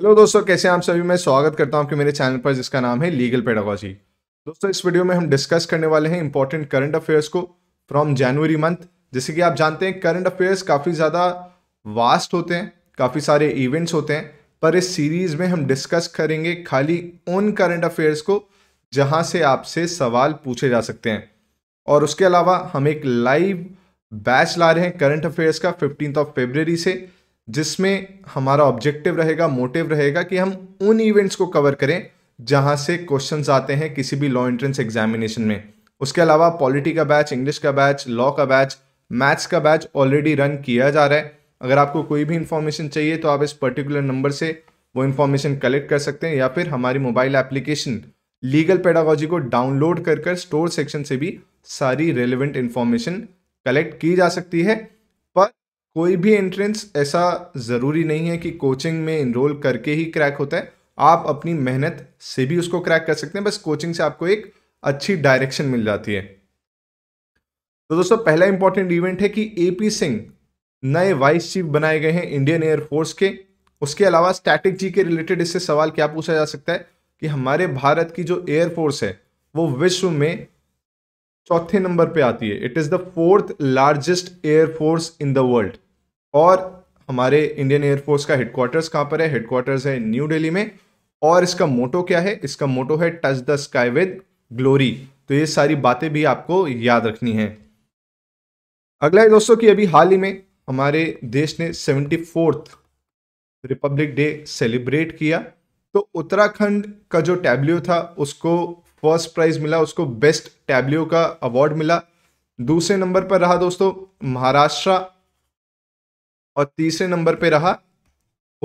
hello दोस्तों कैसे आप सभी मैं स्वागत करता हूं आपके मेरे चैनल पर जिसका नाम है लीगल पेडागॉजी दोस्तों इस वीडियो में हम डिस्कस करने वाले हैं इंपॉर्टेंट करंट अफेयर्स को फ्रॉम जनवरी मंथ जैसे कि आप जानते हैं करंट अफेयर्स काफ़ी ज़्यादा वास्ट होते हैं काफ़ी सारे इवेंट्स होते हैं पर इस सीरीज़ में हम डिस्कस करेंगे खाली उन करंट अफेयर्स को जहाँ से आपसे सवाल पूछे जा सकते हैं और उसके अलावा हम एक लाइव बैच ला रहे हैं करंट अफेयर्स का फिफ्टीन ऑफ फेबररी से जिसमें हमारा ऑब्जेक्टिव रहेगा मोटिव रहेगा कि हम उन इवेंट्स को कवर करें जहाँ से क्वेश्चन आते हैं किसी भी लॉ एंट्रेंस एग्जामिनेशन में उसके अलावा पॉलिटी का बैच इंग्लिश का बैच लॉ का बैच मैथ्स का बैच ऑलरेडी रन किया जा रहा है अगर आपको कोई भी इन्फॉर्मेशन चाहिए तो आप इस पर्टिकुलर नंबर से वो इन्फॉर्मेशन कलेक्ट कर सकते हैं या फिर हमारी मोबाइल एप्लीकेशन लीगल पेडागोजी को डाउनलोड कर कर स्टोर सेक्शन से भी सारी रेलिवेंट इन्फॉर्मेशन कलेक्ट की जा सकती है कोई भी एंट्रेंस ऐसा ज़रूरी नहीं है कि कोचिंग में इनरोल करके ही क्रैक होता है आप अपनी मेहनत से भी उसको क्रैक कर सकते हैं बस कोचिंग से आपको एक अच्छी डायरेक्शन मिल जाती है तो दोस्तों पहला इंपॉर्टेंट इवेंट है कि ए पी सिंह नए वाइस चीफ बनाए गए हैं इंडियन एयरफोर्स के उसके अलावा स्टैटिक जी के रिलेटेड इससे सवाल क्या पूछा जा सकता है कि हमारे भारत की जो एयरफोर्स है वो विश्व में चौथे नंबर पे आती है it is the fourth largest air force in the world और हमारे इंडियन एयरफोर्स का हेडक्वार्टर्स कहाँ पर है हेडक्वार्टर्स है न्यू दिल्ली में और इसका मोटो क्या है इसका मोटो है touch the sky with glory तो ये सारी बातें भी आपको याद रखनी है अगला है दोस्तों कि अभी हाल ही में हमारे देश ने seventy fourth Republic Day celebrate किया तो उत्तराखंड का जो टैबलियो था उसको फर्स्ट प्राइज मिला उसको बेस्ट टैबलियो का अवार्ड मिला दूसरे नंबर पर रहा दोस्तों महाराष्ट्र और तीसरे नंबर पे रहा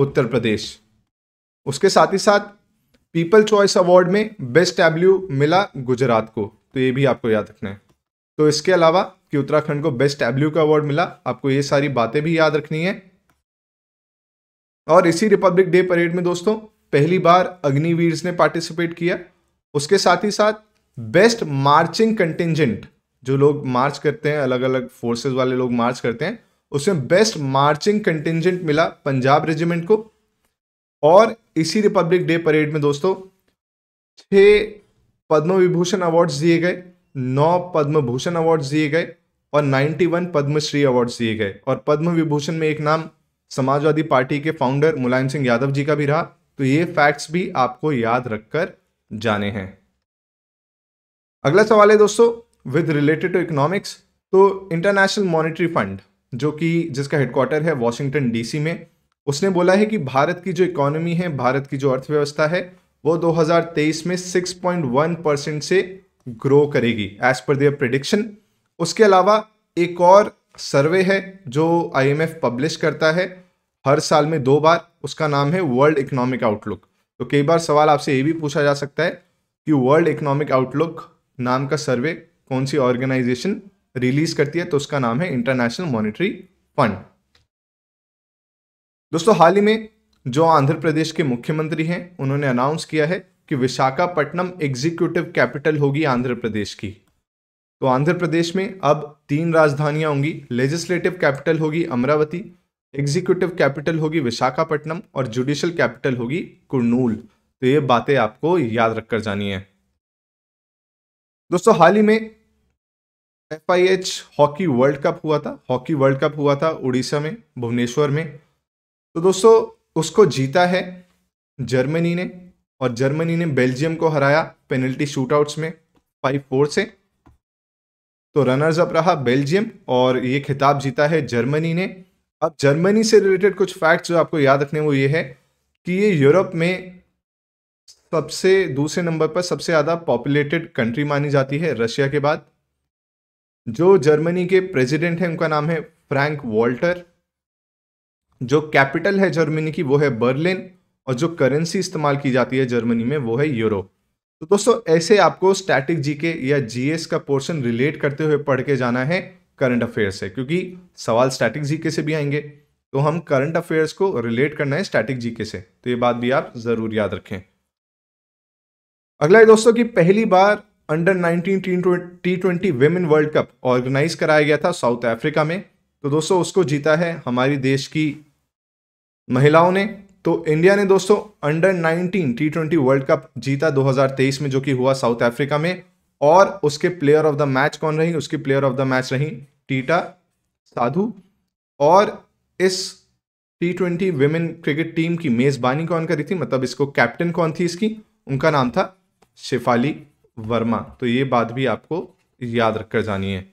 उत्तर प्रदेश उसके साथ ही साथ पीपल चॉइस अवार्ड में बेस्ट डब्ल्यू मिला गुजरात को तो ये भी आपको याद रखना है तो इसके अलावा कि उत्तराखंड को बेस्ट डब्ल्यू का अवार्ड मिला आपको ये सारी बातें भी याद रखनी है और इसी रिपब्लिक डे परेड में दोस्तों पहली बार अग्निवीर्स ने पार्टिसिपेट किया उसके साथ ही साथ बेस्ट मार्चिंग कंटिजेंट जो लोग मार्च करते हैं अलग अलग फोर्सेस वाले लोग मार्च करते हैं उसमें बेस्ट मार्चिंग कंटिजेंट मिला पंजाब रेजिमेंट को और इसी रिपब्लिक डे परेड में दोस्तों छः पद्म विभूषण अवार्ड्स दिए गए नौ पद्म भूषण अवार्ड्स दिए गए और 91 पद्मश्री अवार्ड्स दिए गए और पद्म विभूषण में एक नाम समाजवादी पार्टी के फाउंडर मुलायम सिंह यादव जी का भी रहा तो ये फैक्ट्स भी आपको याद रखकर जाने हैं अगला सवाल है दोस्तों विद रिलेटेड टू इकोनॉमिक्स तो इंटरनेशनल मॉनिटरी फंड जो कि जिसका हेडक्वार्टर है वॉशिंगटन डीसी में उसने बोला है कि भारत की जो इकोनॉमी है भारत की जो अर्थव्यवस्था है वो 2023 में 6.1 परसेंट से ग्रो करेगी एज पर दियर प्रडिक्शन उसके अलावा एक और सर्वे है जो आईएमएफ पब्लिश करता है हर साल में दो बार उसका नाम है वर्ल्ड इकोनॉमिक आउटलुक तो कई बार सवाल आपसे ये भी पूछा जा सकता है कि वर्ल्ड इकोनॉमिक आउटलुक नाम का सर्वे कौन सी ऑर्गेनाइजेशन रिलीज करती है तो उसका नाम है इंटरनेशनल मॉनिटरी फंड दोस्तों हाल ही में जो आंध्र प्रदेश के मुख्यमंत्री हैं उन्होंने अनाउंस किया है कि विशाखापट्टनम एग्जीक्यूटिव कैपिटल होगी आंध्र प्रदेश की तो आंध्र प्रदेश में अब तीन राजधानियां होंगी लेजिस्लेटिव कैपिटल होगी अमरावती एग्जीक्यूटिव कैपिटल होगी विशाखापट्टनम और जुडिशियल कैपिटल होगी कुरनूल तो ये बातें आपको याद रखकर जानी है दोस्तों हाल ही में F I H hockey World Cup हुआ था हॉकी वर्ल्ड कप हुआ था उड़ीसा में भुवनेश्वर में तो दोस्तों उसको जीता है जर्मनी ने और जर्मनी ने बेल्जियम को हराया पेनल्टी शूटआउट्स में फाइव फोर से तो रनर्स अप रहा बेल्जियम और ये खिताब जीता है जर्मनी ने अब जर्मनी से रिलेटेड कुछ फैक्ट्स जो आपको याद रखने वो ये है कि ये यूरोप में सबसे दूसरे नंबर पर सबसे ज़्यादा पॉपुलेटेड कंट्री मानी जाती है रशिया के बाद जो जर्मनी के प्रेसिडेंट हैं उनका नाम है फ्रैंक वॉल्टर जो कैपिटल है जर्मनी की वो है बर्लिन और जो करेंसी इस्तेमाल की जाती है जर्मनी में वो है यूरो तो दोस्तों ऐसे आपको स्टैटिक जीके या जीएस का पोर्शन रिलेट करते हुए पढ़ के जाना है करंट अफेयर्स से क्योंकि सवाल स्टैटिक जीके से भी आएंगे तो हम करंट अफेयर्स को रिलेट करना है स्टैटिक जीके से तो ये बात भी आप ज़रूर याद रखें अगला है दोस्तों कि पहली बार under 19 T twenty women World Cup organise कराया गया था साउथ अफ्रीका में तो दोस्तों उसको जीता है हमारी देश की महिलाओं ने तो इंडिया ने दोस्तों under 19 T twenty world cup जीता 2023 में जो कि हुआ साउथ अफ्रीका में और उसके प्लेयर ऑफ द मैच कौन रही उसकी प्लेयर ऑफ द मैच रही टीटा साधु और इस T twenty women cricket team की मेज़बानी कौन करी थी मतलब इसको कैप्टन कौन थी इसकी उनका नाम था शेफाली वर्मा तो ये बात भी आपको याद रखकर जानी है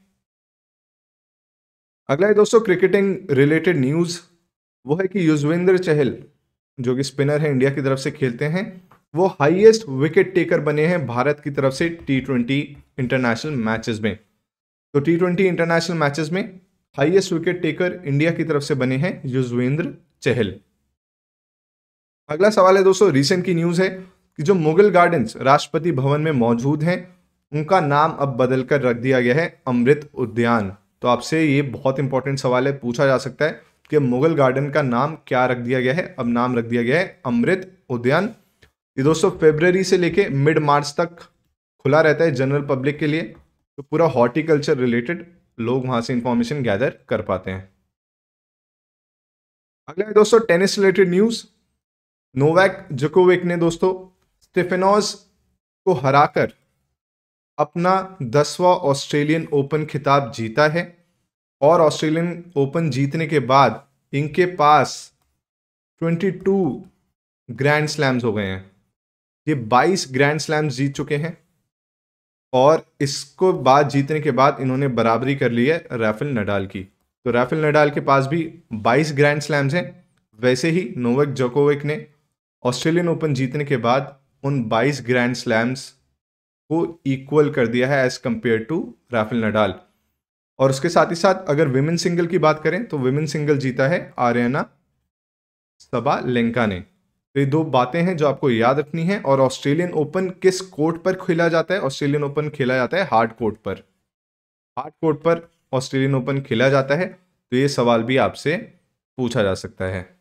अगला है दोस्तों क्रिकेटिंग रिलेटेड न्यूज़ वो है कि युजवेंद्र चहल जो कि स्पिनर है इंडिया की तरफ से खेलते हैं वो हाईएस्ट विकेट टेकर बने हैं भारत की तरफ से टी ट्वेंटी इंटरनेशनल मैचेस में तो टी ट्वेंटी इंटरनेशनल मैचेस में हाईएस्ट विकेट टेकर इंडिया की तरफ से बने हैं युजवेंद्र चहल अगला सवाल है दोस्तों रिसेंट की न्यूज़ है कि जो मुगल गार्डन्स राष्ट्रपति भवन में मौजूद हैं उनका नाम अब बदलकर रख दिया गया है अमृत उद्यान तो आपसे ये बहुत इंपॉर्टेंट सवाल है पूछा जा सकता है कि मुगल गार्डन का नाम क्या रख दिया गया है अब नाम रख दिया गया है अमृत उद्यान ये दोस्तों फेबररी से लेके मिड मार्च तक खुला रहता है जनरल पब्लिक के लिए तो पूरा हॉर्टिकल्चर रिलेटेड लोग वहां से इंफॉर्मेशन गैदर कर पाते हैं अगला है दोस्तों tennis related news Novak Djokovic ने दोस्तों स्टेफेनोज को हराकर अपना दसवां ऑस्ट्रेलियन ओपन खिताब जीता है और ऑस्ट्रेलियन ओपन जीतने के बाद इनके पास 22 ग्रैंड स्लैम्स हो गए हैं ये 22 ग्रैंड स्लैम्स जीत चुके हैं और इसको बाद जीतने के बाद इन्होंने बराबरी कर ली है राफेल नडाल की तो राफेल नडाल के पास भी 22 ग्रैंड स्लैम्स हैं वैसे ही नोवक जोकोविक ने ऑस्ट्रेलियन ओपन जीतने के बाद उन 22 ग्रैंड स्लैम्स को इक्वल कर दिया है as compared to Rafael Nadal और उसके साथ ही साथ अगर विमेन सिंगल की बात करें तो विमेन सिंगल जीता है आर्यना सबा लेंका ने तो ये दो बातें हैं जो आपको याद रखनी है और ऑस्ट्रेलियन ओपन किस कोर्ट पर खेला जाता है ऑस्ट्रेलियन ओपन खेला जाता है हार्ड कोर्ट पर हार्ड कोर्ट पर ऑस्ट्रेलियन ओपन खेला जाता है तो ये सवाल भी आपसे पूछा जा सकता है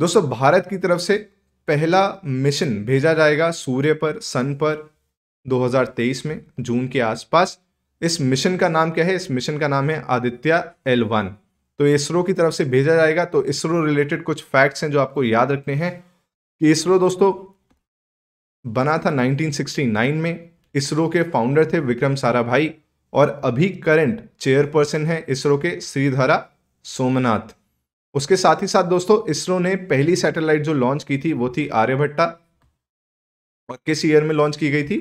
दोस्तों भारत की तरफ से पहला मिशन भेजा जाएगा सूर्य पर सन पर 2023 में जून के आसपास इस मिशन का नाम क्या है इस मिशन का नाम है आदित्य एल वन तो इसरो की तरफ से भेजा जाएगा तो इसरो रिलेटेड कुछ फैक्ट्स हैं जो आपको याद रखने हैं कि इसरो दोस्तों बना था 1969 में इसरो के फाउंडर थे विक्रम साराभाई और अभी करंट चेयरपर्सन है इसरो के श्रीधरा सोमनाथ उसके साथ ही साथ दोस्तों इसरो ने पहली सैटेलाइट जो लॉन्च की थी वो थी आर्यभट्टा और किस ईयर में लॉन्च की गई थी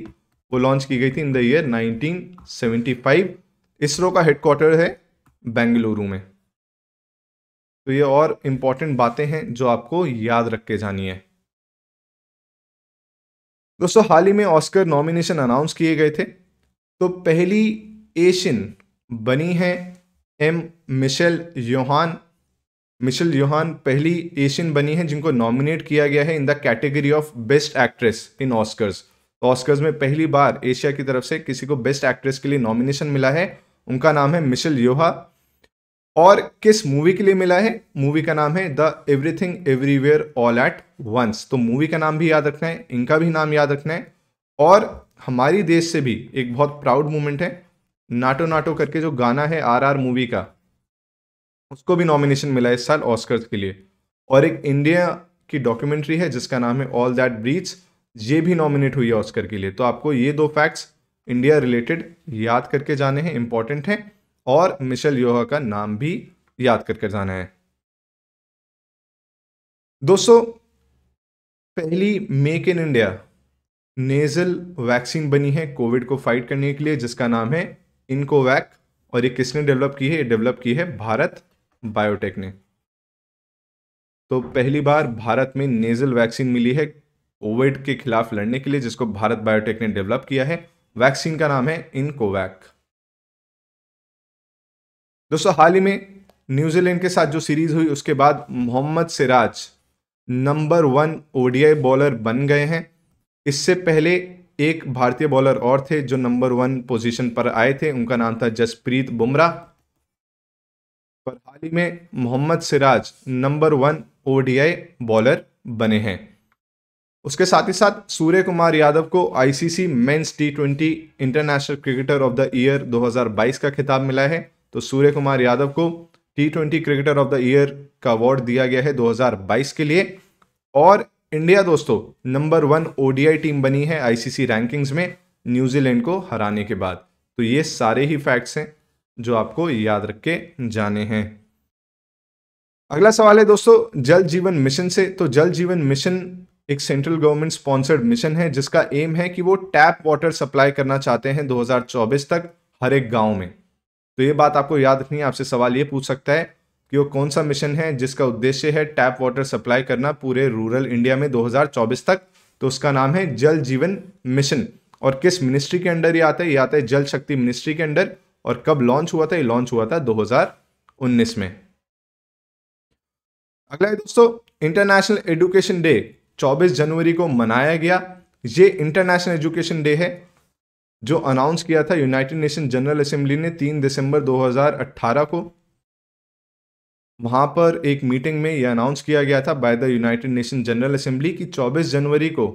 वो लॉन्च की गई थी इन द ईयर 1975 इसरो का हेडक्वार्टर है बेंगलुरु में तो ये और इम्पॉर्टेंट बातें हैं जो आपको याद रख के जानी है दोस्तों हाल ही में ऑस्कर नॉमिनेशन अनाउंस किए गए थे तो पहली एशियन बनी है एम मिशेल योहान मिशेल योहान पहली एशियन बनी है जिनको नॉमिनेट किया गया है in the category of best actress in Oscars तो ऑस्कर्स में पहली बार एशिया की तरफ से किसी को बेस्ट एक्ट्रेस के लिए नॉमिनेशन मिला है उनका नाम है मिशेल योहा और किस मूवी के लिए मिला है मूवी का नाम है the everything everywhere all at once तो मूवी का नाम भी याद रखना है इनका भी नाम याद रखना है और हमारी देश से भी एक बहुत प्राउड मूवमेंट है नाटो नाटो करके जो गाना है आर आर मूवी का उसको भी नॉमिनेशन मिला इस साल ऑस्कर के लिए और एक इंडिया की डॉक्यूमेंट्री है जिसका नाम है ऑल दैट ब्रीच ये भी नॉमिनेट हुई है ऑस्कर के लिए तो आपको ये दो फैक्ट्स इंडिया रिलेटेड याद करके जाने हैं इंपॉर्टेंट हैं और मिशेल योहा का नाम भी याद करके जाना है दोस्तों पहली make in India nasal vaccine बनी है कोविड को फाइट करने के लिए जिसका नाम है इनकोवैक और ये किसने डेवलप की है ये डेवलप की है भारत बायोटेक ने तो पहली बार भारत में नेजल वैक्सीन मिली है कोविड के खिलाफ लड़ने के लिए जिसको भारत बायोटेक ने डेवलप किया है वैक्सीन का नाम है इनकोवैक दोस्तों हाल ही में न्यूजीलैंड के साथ जो सीरीज हुई उसके बाद Mohammed Siraj number one ODI bowler बन गए हैं इससे पहले एक भारतीय बॉलर और थे जो नंबर वन पोजीशन पर आए थे उनका नाम था जसप्रीत बुमराह पर हाल ही में Mohammed Siraj number one ODI bowler बने हैं उसके साथ ही साथ सूर्य कुमार यादव को ICC men's T twenty international cricketer of the year 2022 का खिताब मिला है तो सूर्य कुमार यादव को T twenty cricketer of the year का अवार्ड दिया गया है 2022 के लिए और इंडिया दोस्तों नंबर वन ओडीआई टीम बनी है आईसीसी रैंकिंग्स में न्यूजीलैंड को हराने के बाद तो ये सारे ही फैक्ट्स हैं जो आपको याद रख के जाने हैं अगला सवाल है दोस्तों जल जीवन मिशन से तो जल जीवन मिशन एक सेंट्रल गवर्नमेंट स्पॉन्सर्ड मिशन है जिसका एम है कि वो टैप वाटर सप्लाई करना चाहते हैं 2024 तक हर एक गांव में तो ये बात आपको याद रखनी है आपसे सवाल ये पूछ सकता है कि वो कौन सा मिशन है जिसका उद्देश्य है टैप वाटर सप्लाई करना पूरे रूरल इंडिया में 2024 तक तो उसका नाम है जल जीवन मिशन और किस मिनिस्ट्री के अंडर ये आता है ये आता है जल शक्ति मिनिस्ट्री के अंडर और कब लॉन्च हुआ था ये लॉन्च हुआ था 2019 में अगला है दोस्तों इंटरनेशनल एजुकेशन डे 24 जनवरी को मनाया गया ये इंटरनेशनल एजुकेशन डे है जो अनाउंस किया था यूनाइटेड नेशन जनरल असेंबली ने 3 दिसंबर 2018 को वहां पर एक मीटिंग में यह अनाउंस किया गया था by the United Nation General Assembly कि 24 जनवरी को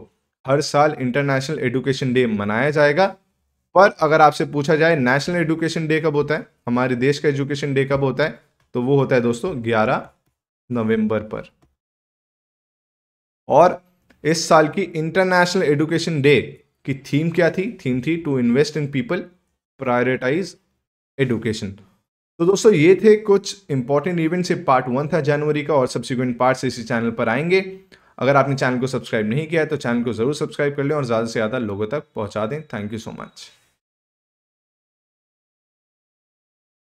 हर साल इंटरनेशनल एजुकेशन डे मनाया जाएगा पर अगर आपसे पूछा जाए नेशनल एजुकेशन डे कब होता है हमारे देश का एजुकेशन डे कब होता है तो वो होता है दोस्तों 11 नवंबर पर और इस साल की इंटरनेशनल एजुकेशन डे की थीम क्या थी थीम थी to invest in people prioritize education तो दोस्तों ये थे कुछ इंपॉर्टेंट इवेंट से पार्ट वन था जनवरी का और सब्सिक्वेंट पार्ट इसी चैनल पर आएंगे अगर आपने चैनल को सब्सक्राइब नहीं किया है तो चैनल को जरूर सब्सक्राइब कर लें और ज़्यादा से ज़्यादा लोगों तक पहुंचा दें थैंक यू सो मच